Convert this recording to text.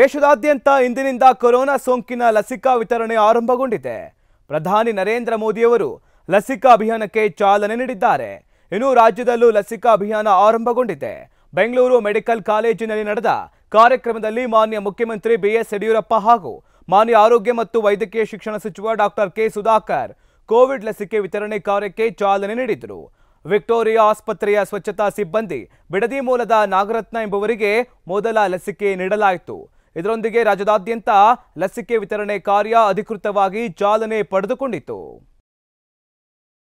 ದೇಶದಾದ್ಯಂತ ಇಂದಿನಿಂದ ಕೊರೋನಾ ಸೋಂಕಿನ ಲಸಿಕಾ ವಿತರಣೆ ಆರಂಭಗೊಂಡಿದೆ ಪ್ರಧಾನಿ ನರೇಂದ್ರ ಮೋದಿಯವರು ಲಸಿಕಾ ಅಭಿಯಾನಕ್ಕೆ ಚಾಲನೆ ನೀಡಿದ್ದಾರೆ ಇನ್ನು ರಾಜ್ಯದಲ್ಲೂ ಲಸಿಕಾ ಅಭಿಯಾನ ಆರಂಭಗೊಂಡಿದೆ ಬೆಂಗಳೂರು ಮೆಡಿಕಲ್ ಕಾಲೇಜಿನಲ್ಲಿ ನಡೆದ ಕಾರ್ಯಕ್ರಮದಲ್ಲಿ ಮಾನ್ಯ ಮುಖ್ಯಮಂತ್ರಿ ಬಿಎಸ್ ಯಡಿಯೂರಪ್ಪ ಹಾಗೂ ಮಾನ್ಯ ಆರೋಗ್ಯ ಮತ್ತು ವೈದ್ಯಕೀಯ ಶಿಕ್ಷಣ ಸಚಿವ ಡಾಕ್ಟರ್ ಕೆ ಸುಧಾಕರ್ ಕೋವಿಡ್ ಲಸಿಕೆ ವಿತರಣೆ ಕಾರ್ಯಕ್ಕೆ ಚಾಲನೆ ನೀಡಿದರು ವಿಕ್ಟೋರಿಯಾ ಆಸ್ಪತ್ರೆಯ ಸ್ವಚ್ಛತಾ ಸಿಬ್ಬಂದಿ ಬಿಡದಿ ಮೂಲದ ನಾಗರತ್ನ ಎಂಬುವರಿಗೆ ಮೊದಲ ಲಸಿಕೆ ನೀಡಲಾಯಿತು ಇದರೊಂದಿಗೆ ರಾಜ್ಯದಾದ್ಯಂತ ಲಸಿಕೆ ವಿತರಣೆ ಕಾರ್ಯ ಅಧಿಕೃತವಾಗಿ ಚಾಲನೆ ಪಡೆದುಕೊಂಡಿತು